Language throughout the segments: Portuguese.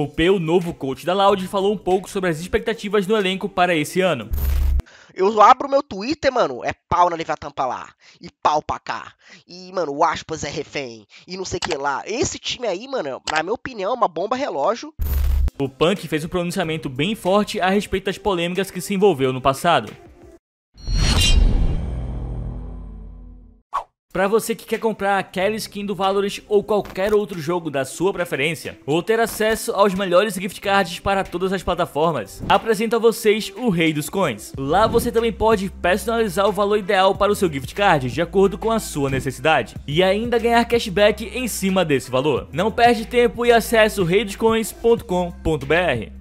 O o novo coach da Loud, falou um pouco sobre as expectativas do elenco para esse ano. Eu abro meu Twitter, mano, é pau na Levatampa lá, e pau pra cá, e, mano, o Aspas é refém, e não sei o que lá. Esse time aí, mano, na minha opinião, é uma bomba relógio. O Punk fez um pronunciamento bem forte a respeito das polêmicas que se envolveu no passado. Para você que quer comprar aquela skin do Valorant ou qualquer outro jogo da sua preferência, ou ter acesso aos melhores gift cards para todas as plataformas, apresento a vocês o Rei dos Coins. Lá você também pode personalizar o valor ideal para o seu gift card de acordo com a sua necessidade, e ainda ganhar cashback em cima desse valor. Não perde tempo e acesse reidoscoins.com.br.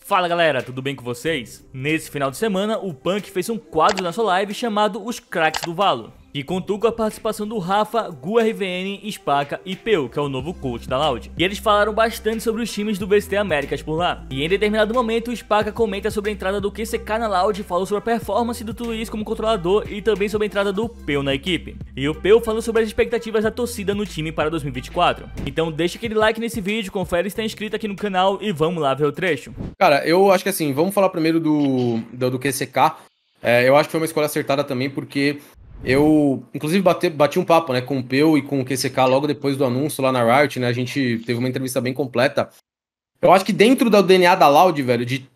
Fala galera, tudo bem com vocês? Nesse final de semana, o Punk fez um quadro na sua live chamado Os Cracks do Valo. E contou com a participação do Rafa, GuRVN, Spaca e Peu, que é o novo coach da Loud. E eles falaram bastante sobre os times do VCT Américas por lá. E em determinado momento, o Spaca comenta sobre a entrada do QCK na Loud, falou sobre a performance do Tuis como controlador e também sobre a entrada do Peu na equipe. E o Peu falou sobre as expectativas da torcida no time para 2024. Então deixa aquele like nesse vídeo, confere se está inscrito aqui no canal e vamos lá ver o trecho. Cara, eu acho que assim, vamos falar primeiro do, do, do QCK. É, eu acho que foi uma escolha acertada também, porque eu, inclusive, bate, bati um papo né, com o Peu e com o QCK logo depois do anúncio lá na Riot, né? A gente teve uma entrevista bem completa. Eu acho que dentro do DNA da Loud, velho, de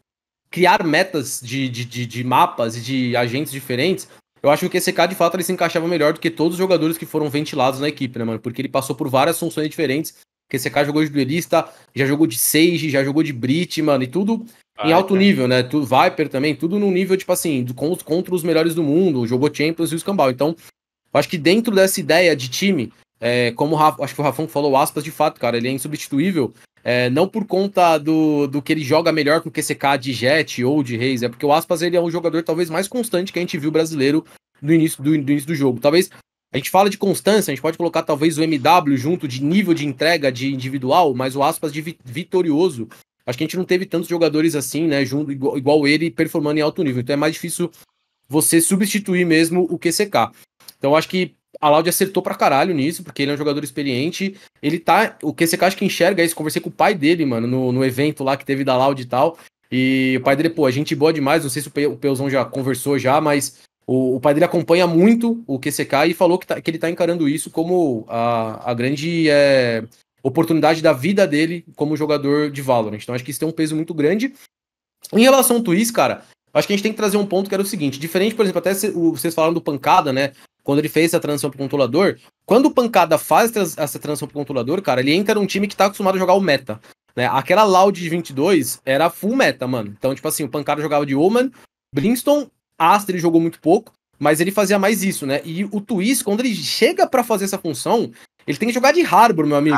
criar metas de, de, de, de mapas e de agentes diferentes, eu acho que o QCK, de fato, ele se encaixava melhor do que todos os jogadores que foram ventilados na equipe, né, mano? Porque ele passou por várias funções diferentes. O QCK jogou de duelista, já jogou de Sage, já jogou de Brit, mano, e tudo ah, em alto é. nível, né? Tu, Viper também, tudo num nível, tipo assim, contra os melhores do mundo, jogou Champions e o Escambau. Então, acho que dentro dessa ideia de time, é, como Rafa, acho que o Rafão falou, aspas, de fato, cara, ele é insubstituível. É, não por conta do, do que ele joga melhor com o QCK de Jet ou de Reis, é porque o Aspas ele é um jogador talvez mais constante que a gente viu brasileiro no início do, do início do jogo. Talvez a gente fala de constância, a gente pode colocar talvez o MW junto de nível de entrega de individual, mas o Aspas de vitorioso Acho que a gente não teve tantos jogadores assim, né? Junto, igual, igual ele, performando em alto nível. Então é mais difícil você substituir mesmo o QCK. Então acho que a Laude acertou pra caralho nisso, porque ele é um jogador experiente. Ele tá. O QCK acho que enxerga isso. Conversei com o pai dele, mano, no, no evento lá que teve da Laude e tal. E o pai dele, pô, a é gente boa demais. Não sei se o, Pe, o Peuzão já conversou já, mas o, o, pai dele acompanha muito o QCK e falou que, tá, que ele tá encarando isso como a, a grande. É, oportunidade da vida dele como jogador de Valorant. Então acho que isso tem um peso muito grande. Em relação ao Twist, cara, acho que a gente tem que trazer um ponto que era o seguinte: diferente, por exemplo, até vocês falaram do Pancada, né? Quando ele fez essa transição pro controlador, quando o Pancada faz essa transição pro controlador, cara, ele entra num time que tá acostumado a jogar o meta. Né? Aquela Loud de 22 era full meta, mano. Então, tipo assim, o Pancada jogava de Oman, brinston astro ele jogou muito pouco, mas ele fazia mais isso, né? E o Twist, quando ele chega para fazer essa função, ele tem que jogar de Harbor, meu amigo.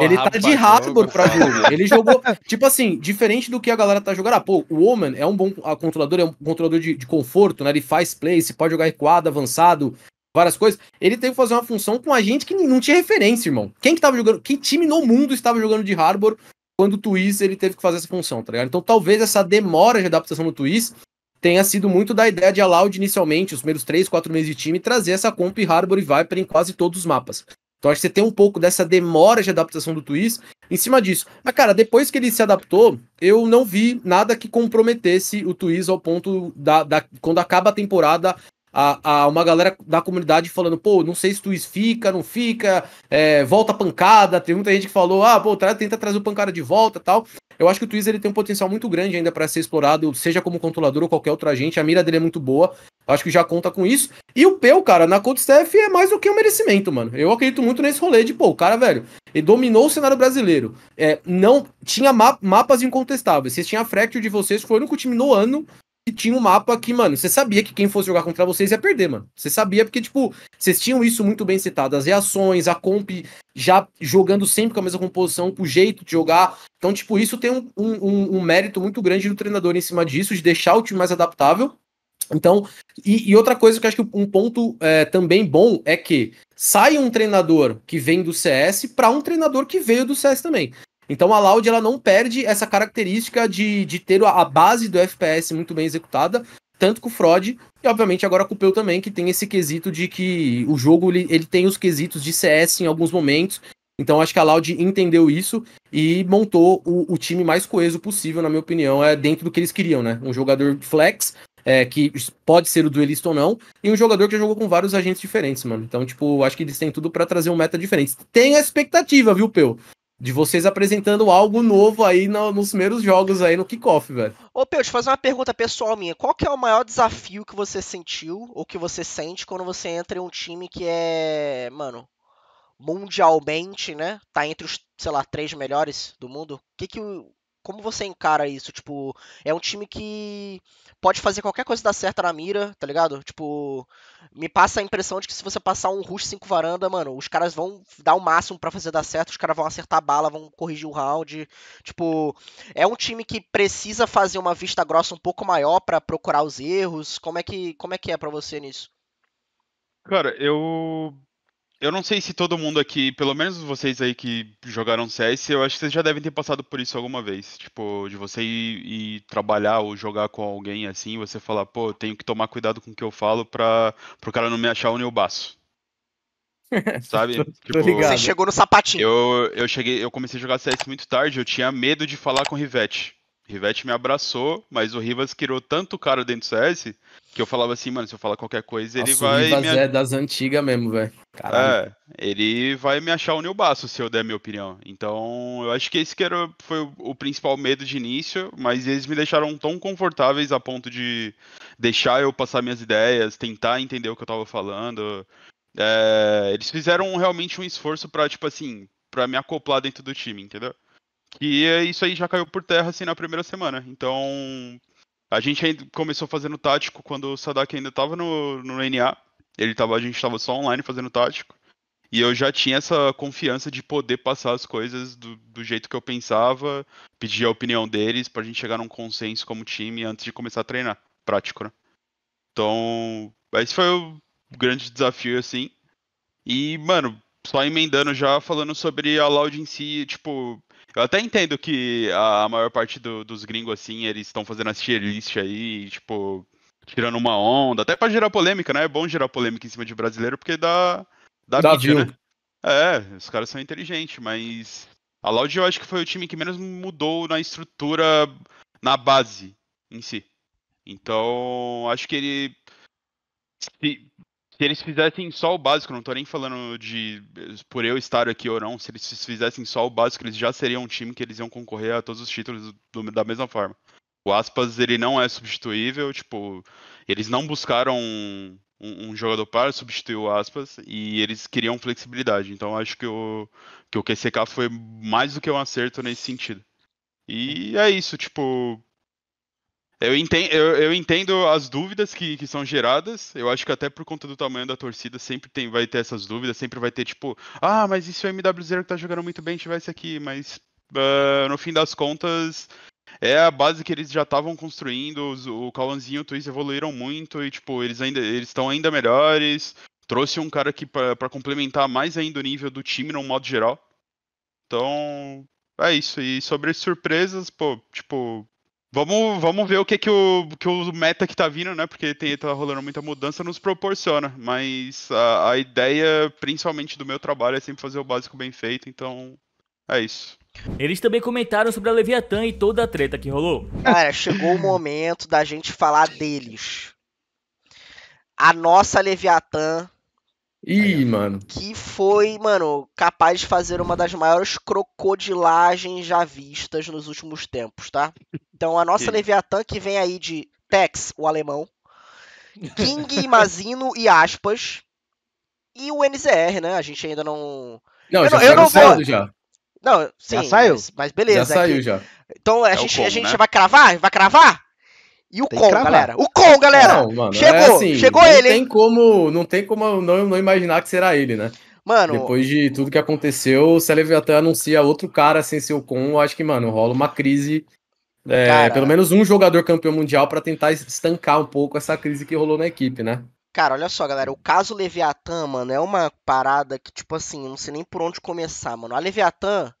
ele tá de Harbor pra jogo. Ele jogou, tipo assim, diferente do que a galera tá jogando. Ah, pô, o Woman é um bom controlador, é um controlador de, de conforto, né? Ele faz play, se pode jogar recuado, avançado, várias coisas. Ele teve que fazer uma função com a gente que não tinha referência, irmão. Quem que tava jogando, que time no mundo estava jogando de Harbor quando o Twiz ele teve que fazer essa função, tá ligado? Então talvez essa demora de adaptação no Twiz tenha sido muito da ideia de Aloud inicialmente, os primeiros 3, 4 meses de time, trazer essa comp Harbor e Viper em quase todos os mapas. Então acho que você tem um pouco dessa demora de adaptação do Twist em cima disso. Mas, ah, cara, depois que ele se adaptou, eu não vi nada que comprometesse o Twist ao ponto da, da quando acaba a temporada, a, a, uma galera da comunidade falando, pô, não sei se Twist fica, não fica, é, volta a pancada. Tem muita gente que falou, ah, pô, tra tenta trazer o pancada de volta tal. Eu acho que o Twist ele tem um potencial muito grande ainda para ser explorado, seja como controlador ou qualquer outro agente. A mira dele é muito boa. Acho que já conta com isso. E o Peu, cara, na Cold Staff é mais do que um merecimento, mano. Eu acredito muito nesse rolê de, pô, o cara, velho, ele dominou o cenário brasileiro. É, não tinha ma mapas incontestáveis. Vocês tinham a Fracture de vocês, foi o time no ano e tinha um mapa que, mano, você sabia que quem fosse jogar contra vocês ia perder, mano. Você sabia porque, tipo, vocês tinham isso muito bem citado. As reações, a comp já jogando sempre com a mesma composição, com o jeito de jogar. Então, tipo, isso tem um, um, um mérito muito grande do treinador em cima disso, de deixar o time mais adaptável. Então, e, e, outra coisa que eu acho que um ponto é, também bom é que sai um treinador que vem do CS para um treinador que veio do CS também. Então a Loud ela não perde essa característica de, de ter a base do FPS muito bem executada, tanto com o Fraud, e obviamente agora com o Peu também, que tem esse quesito de que o jogo ele, ele tem os quesitos de CS em alguns momentos. Então acho que a Loud entendeu isso e montou o, o time mais coeso possível, na minha opinião, é dentro do que eles queriam, né? Um jogador flex, é, que pode ser o duelista ou não, e um jogador que jogou com vários agentes diferentes, mano. Então, tipo, acho que eles têm tudo para trazer um meta diferente. Tem a expectativa, viu, Peu? de vocês apresentando algo novo aí no, nos primeiros jogos aí no kickoff, velho. Ô, Pedro, te fazer uma pergunta pessoal minha. Qual que é o maior desafio que você sentiu ou que você sente quando você entra em um time que é, mano, mundialmente, né? Tá entre os, sei lá, três melhores do mundo? O que que o como você encara isso? Tipo, é um time que pode fazer qualquer coisa dar certo na mira, tá ligado? Tipo, me passa a impressão de que se você passar um rush 5 varanda, mano, os caras vão dar o máximo para fazer dar certo, os caras vão acertar a bala, vão corrigir o round. Tipo, é um time que precisa fazer uma vista grossa um pouco maior para procurar os erros. Como é que, como é que é para você nisso? Cara, eu eu não sei se todo mundo aqui, pelo menos vocês aí que jogaram CS, eu acho que vocês já devem ter passado por isso alguma vez. Tipo, de você ir, ir trabalhar ou jogar com alguém assim, você falar, pô, eu tenho que tomar cuidado com o que eu falo pra o cara não me achar o Nilbaço. Sabe? tipo, você chegou no sapatinho. Eu, eu cheguei, eu comecei a jogar CS muito tarde, eu tinha medo de falar com o Rivete. Rivete me abraçou, mas o Rivas criou tanto cara dentro do CS que eu falava assim, mano, se eu falar qualquer coisa, Nossa, ele vai. O Rivas me... é das antigas mesmo, velho. É, ele vai me achar o Nilbaço, se eu der minha opinião. Então, eu acho que esse que era, foi o principal medo de início, mas eles me deixaram tão confortáveis a ponto de deixar eu passar minhas ideias, tentar entender o que eu tava falando. É, eles fizeram realmente um esforço para tipo assim, para me acoplar dentro do time, entendeu? que é isso aí já caiu por terra assim na primeira semana. Então, a gente começou fazendo tático quando o Sadak ainda estava no, no NA. Ele tava, a gente estava só online fazendo tático. E eu já tinha essa confiança de poder passar as coisas do, do jeito que eu pensava, pedir a opinião deles para a gente chegar num consenso como time antes de começar a treinar. Prático, né? Então, esse foi o grande desafio, assim. E, mano, só emendando já, falando sobre a Loud em si, tipo, eu até entendo que a maior parte do, dos gringos, assim, eles estão fazendo essa tier list aí, tipo, tirando uma onda, até para gerar polêmica, né? É bom gerar polêmica em cima de brasileiro, porque dá, dá, dá mídia, né? É, os caras são inteligentes, mas a Loud eu acho que foi o time que menos mudou na estrutura, na base em si. Então, acho que ele. Se, se eles fizessem só o básico, não tô nem falando de por eu estar aqui ou não, se eles fizessem só o básico, eles já seriam um time que eles iam concorrer a todos os títulos do, da mesma forma. O Aspas, ele não é substituível, tipo, eles não buscaram um, um jogador para substituir o Aspas e eles queriam flexibilidade. Então acho que o, que o QCK foi mais do que um acerto nesse sentido. E é isso, tipo, eu entendo, eu, eu entendo as dúvidas que, que, são geradas. Eu acho que até por conta do tamanho da torcida, sempre tem, vai ter essas dúvidas, sempre vai ter, tipo, ah, mas isso é o MW0 que tá jogando muito bem, tivesse aqui, mas uh, no fim das contas. É a base que eles já estavam construindo, os, o Cauanzinho e o Twist evoluíram muito e, tipo, eles ainda estão ainda melhores. Trouxe um cara aqui para complementar mais ainda o nível do time, num modo geral. Então, é isso. E sobre surpresas, pô, tipo, Vamos, vamos ver o que, que, o, que o meta que tá vindo, né? Porque tem, tá rolando muita mudança, nos proporciona. Mas a, a ideia, principalmente do meu trabalho, é sempre fazer o básico bem feito, então é isso. Eles também comentaram sobre a Leviatã e toda a treta que rolou. Cara, chegou o momento da gente falar deles. A nossa Leviatã Ih, mano. Que foi, mano, capaz de fazer uma das maiores crocodilagens já vistas nos últimos tempos, tá? Então a nossa que... Leviatã que vem aí de Tex, o alemão, King, Mazino e aspas. E o NZR, né? A gente ainda não. Não, eu já não, eu não vou. Já. Não, sim, já saiu. Mas, mas beleza. Já saiu é que... já. Então a, é gente, combo, a gente né? vai cravar? Vai cravar? E o com, galera. O com, galera. Não, mano, chegou, é assim, chegou não ele. Tem hein? Como, não tem como não, não imaginar que será ele, né? Mano. Depois de tudo que aconteceu, o Leviathan anuncia outro cara sem ser o com, eu acho que, mano, rola uma crise. É, cara, pelo menos um jogador campeão mundial para tentar estancar um pouco essa crise que rolou na equipe, né? Cara, olha só, galera. O caso Leviathan, mano, é uma parada que, tipo assim, não sei nem por onde começar, mano. A Leviathan.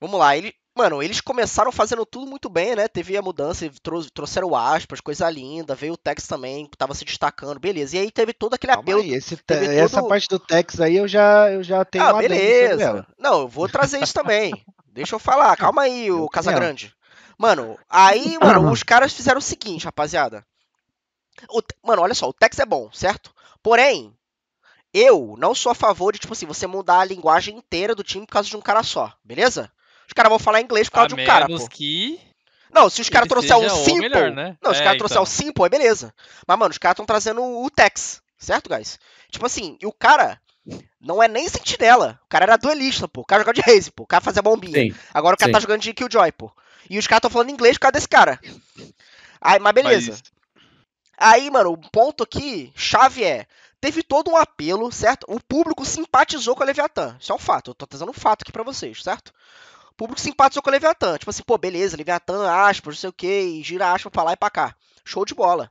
Vamos lá, ele, Mano, eles começaram fazendo tudo muito bem, né? Teve a mudança, trouxeram trouxeram aspas, coisa linda, veio o Tex também, que tava se destacando, beleza. E aí teve todo aquele apelo. Aí, todo... Essa parte do Tex aí eu já, eu já tenho. Ah, beleza. Não, eu vou trazer isso também. Deixa eu falar, calma aí, o Casagrande. Mano, aí, mano, os caras fizeram o seguinte, rapaziada. O, mano, olha só, o Tex é bom, certo? Porém, eu não sou a favor de, tipo assim, você mudar a linguagem inteira do time por causa de um cara só, beleza? os caras vão falar inglês por causa a de um cara. Pô. que. Não, se os caras trouxer o Simple. Melhor, né? Não, é, se os é, caras então. trouxer o Simple, é beleza. Mas, mano, os caras estão trazendo o Tex, certo, guys? Tipo assim, e o cara não é nem sentinela. O cara era duelista, pô. O cara jogava de Raze, pô. O cara fazia bombinha. Sim. Agora o cara tá Sim. tá jogando de Killjoy, pô. E os caras estão falando inglês por causa desse cara. Aí, mas beleza. Mas... Aí, mano, o ponto aqui, chave é, teve todo um apelo, certo? O público simpatizou com a Leviatã. Isso é um fato, eu tô trazendo um fato aqui para vocês, certo? público simpatizou com o Leviatã. Tipo assim, pô, beleza, Leviatã, aspas, não sei o que, gira aspas pra lá e pra cá. Show de bola.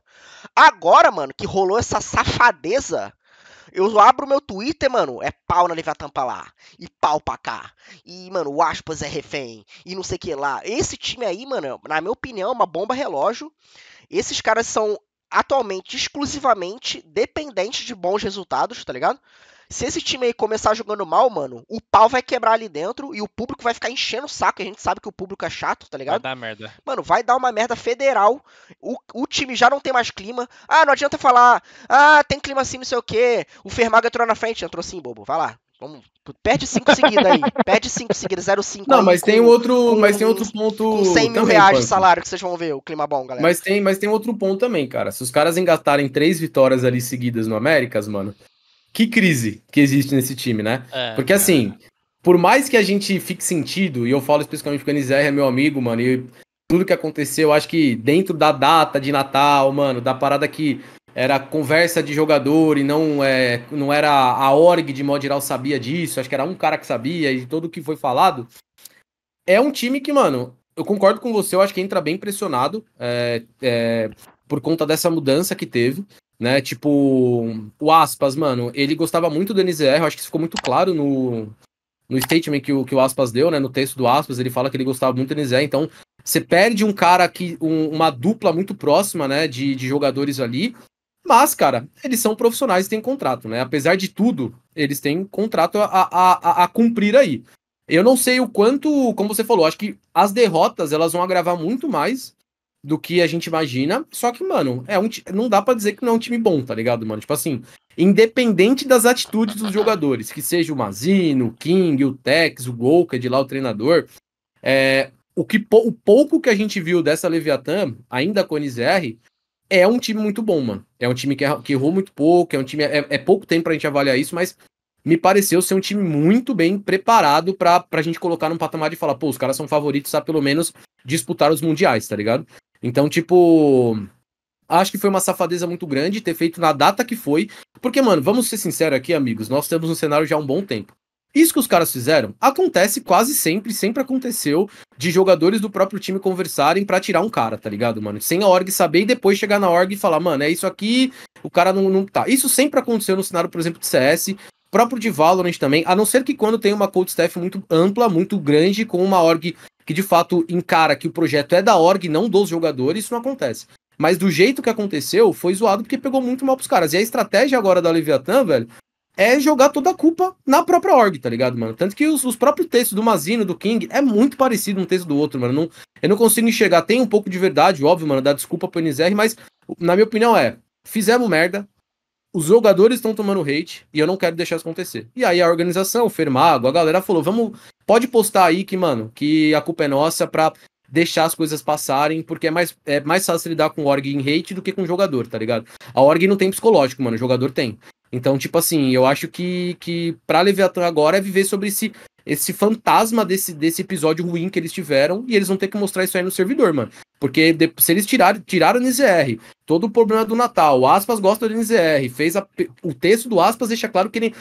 Agora, mano, que rolou essa safadeza, eu abro meu Twitter, mano, é pau na Leviatã pra lá, e pau pra cá. E, mano, o aspas é refém, e não sei o que lá. Esse time aí, mano, na minha opinião, é uma bomba relógio. Esses caras são atualmente exclusivamente dependentes de bons resultados, tá ligado? se esse time aí começar jogando mal, mano, o pau vai quebrar ali dentro e o público vai ficar enchendo o saco. a gente sabe que o público é chato, tá ligado? Vai dar merda. Mano, vai dar uma merda federal. O, o time já não tem mais clima. Ah, não adianta falar. Ah, tem clima assim, não sei o quê. O Fermaga entrou na frente. Entrou sim, bobo. Vai lá. Vamos. Perde cinco seguidas aí. Perde cinco seguidas, 0,5. Não, aí, mas com, tem outro. Com, mas tem outro ponto. Com 100 mil também, reais de salário que vocês vão ver, o clima bom, galera. Mas tem, mas tem outro ponto também, cara. Se os caras engatarem três vitórias ali seguidas no Américas, mano, que crise que existe nesse time, né? É, Porque é. assim, por mais que a gente fique sentido, e eu falo especificamente porque o Nizé é meu amigo, mano, e tudo que aconteceu, acho que dentro da data de Natal, mano, da parada que era conversa de jogador e não, é, não era a org de modo geral sabia disso, acho que era um cara que sabia e todo o que foi falado. É um time que, mano, eu concordo com você, eu acho que entra bem pressionado é, é, por conta dessa mudança que teve. Né? Tipo, o Aspas, mano, ele gostava muito do NZR, eu acho que isso ficou muito claro no, no statement que o, que o Aspas deu, né? No texto do Aspas, ele fala que ele gostava muito do NZR, então você perde um cara que. Um, uma dupla muito próxima, né? De, de jogadores ali. Mas, cara, eles são profissionais e têm contrato, né? Apesar de tudo, eles têm contrato a, a, a, cumprir aí. Eu não sei o quanto, como você falou, acho que as derrotas elas vão agravar muito mais do que a gente imagina. Só que, mano, é um, não dá para dizer que não é um time bom, tá ligado, mano? Tipo assim, independente das atitudes dos jogadores, que seja o Mazino, o King, o Tex, o Golka, de lá o treinador, é, o, que, o pouco que a gente viu dessa Leviatã, ainda com a NZR, é um time muito bom, mano. É um time que, que errou muito pouco, é um time. É, é pouco tempo pra gente avaliar isso, mas me pareceu ser um time muito bem preparado pra, pra gente colocar num patamar de falar, pô, os caras são favoritos a pelo menos disputar os mundiais, tá ligado? Então, tipo, acho que foi uma safadeza muito grande ter feito na data que foi. Porque, mano, vamos ser sinceros aqui, amigos, nós temos um cenário já há um bom tempo. Isso que os caras fizeram acontece quase sempre, sempre aconteceu de jogadores do próprio time conversarem para tirar um cara, tá ligado, mano? Sem a org saber e depois chegar na org e falar, mano, é isso aqui, o cara não, não tá. Isso sempre aconteceu no cenário, por exemplo, de CS, próprio de Valorant também, a não ser que quando tem uma cold staff muito ampla, muito grande, com uma org que de fato encara que o projeto é da org, não dos jogadores, isso não acontece. Mas do jeito que aconteceu, foi zoado porque pegou muito mal pros caras. E a estratégia agora da Leviatã, velho, é jogar toda a culpa na própria org, tá ligado, mano? Tanto que os, os próprios textos do Mazino, do King, é muito parecido um texto do outro, mano. Não, eu não consigo enxergar. Tem um pouco de verdade, óbvio, mano, dá desculpa pro NZR, mas na minha opinião é, fizemos merda, os jogadores estão tomando hate e eu não quero deixar isso acontecer. E aí a organização, o Fermago, a galera falou: vamos, pode postar aí que, mano, que a culpa é nossa pra deixar as coisas passarem, porque é mais, é mais fácil lidar com org em hate do que com jogador, tá ligado? A org não tem psicológico, mano, o jogador tem. Então, tipo assim, eu acho que, que pra Leviathan agora é viver sobre esse esse fantasma desse, desse episódio ruim que eles tiveram e eles vão ter que mostrar isso aí no servidor, mano. Porque de, se eles tiraram, tiraram o NZR, todo o problema do Natal, o Aspas gosta do NZR, fez a, o texto do Aspas deixa claro que ele,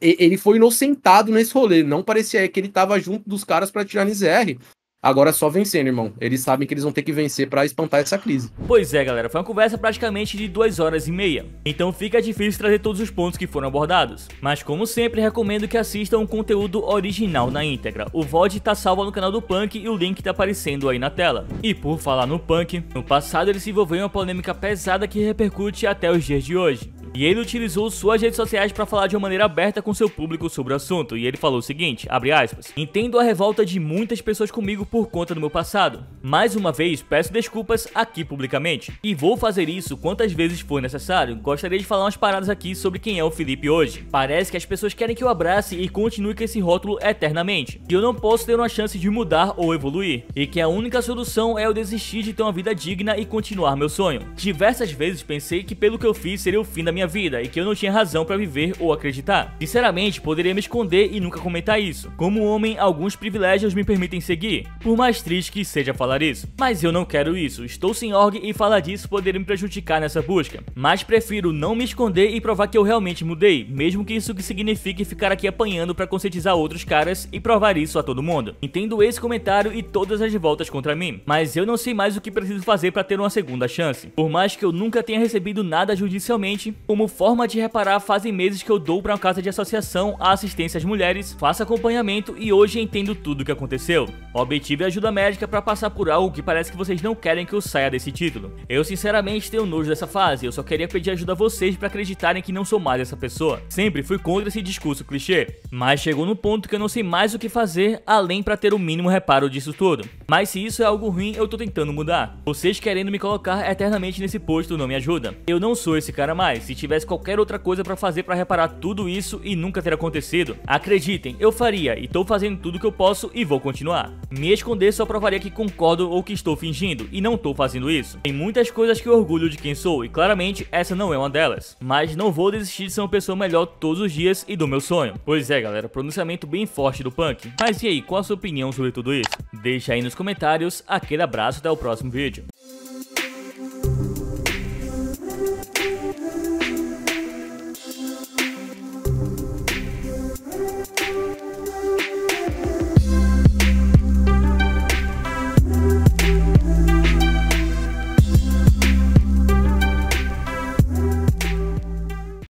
ele foi inocentado nesse rolê, não parecia que ele tava junto dos caras para tirar o NZR. Agora é só vencendo, irmão. Eles sabem que eles vão ter que vencer para espantar essa crise. Pois é, galera. Foi uma conversa praticamente de duas horas e meia. Então fica difícil trazer todos os pontos que foram abordados. Mas como sempre, recomendo que assistam o conteúdo original na íntegra. O VOD tá salvo no canal do Punk e o link tá aparecendo aí na tela. E por falar no Punk, no passado ele se envolveu em uma polêmica pesada que repercute até os dias de hoje. E ele utilizou suas redes sociais para falar de uma maneira aberta com seu público sobre o assunto. E ele falou o seguinte, abre aspas, Entendo a revolta de muitas pessoas comigo por conta do meu passado. Mais uma vez, peço desculpas aqui publicamente. E vou fazer isso quantas vezes for necessário. Gostaria de falar umas paradas aqui sobre quem é o Felipe hoje. Parece que as pessoas querem que eu abrace e continue com esse rótulo eternamente. Que eu não posso ter uma chance de mudar ou evoluir. E que a única solução é eu desistir de ter uma vida digna e continuar meu sonho. Diversas vezes pensei que pelo que eu fiz seria o fim da minha vida e que eu não tinha razão para viver ou acreditar. Sinceramente, poderia me esconder e nunca comentar isso. Como homem, alguns privilégios me permitem seguir, por mais triste que seja falar isso. Mas eu não quero isso, estou sem org e falar disso poderia me prejudicar nessa busca. Mas prefiro não me esconder e provar que eu realmente mudei, mesmo que isso que signifique ficar aqui apanhando para conscientizar outros caras e provar isso a todo mundo. Entendo esse comentário e todas as voltas contra mim, mas eu não sei mais o que preciso fazer para ter uma segunda chance. Por mais que eu nunca tenha recebido nada judicialmente, como forma de reparar fazem meses que eu dou para uma casa de associação a assistência às mulheres, faço acompanhamento e hoje entendo tudo o que aconteceu. Obviamente Tive ajuda médica para passar por algo que parece que vocês não querem que eu saia desse título. Eu sinceramente tenho nojo dessa fase, eu só queria pedir ajuda a vocês para acreditarem que não sou mais essa pessoa. Sempre fui contra esse discurso clichê, mas chegou no ponto que eu não sei mais o que fazer além para ter o mínimo reparo disso tudo. Mas se isso é algo ruim, eu tô tentando mudar. Vocês querendo me colocar eternamente nesse posto não me ajuda. Eu não sou esse cara mais. Se tivesse qualquer outra coisa para fazer para reparar tudo isso e nunca ter acontecido, acreditem, eu faria e tô fazendo tudo que eu posso e vou continuar. Me esconder só provaria que concordo ou que estou fingindo, e não estou fazendo isso. Tem muitas coisas que eu orgulho de quem sou, e claramente essa não é uma delas. Mas não vou desistir de ser uma pessoa melhor todos os dias e do meu sonho. Pois é, galera, pronunciamento bem forte do punk. Mas e aí, qual a sua opinião sobre tudo isso? Deixa aí nos comentários, aquele abraço até o próximo vídeo.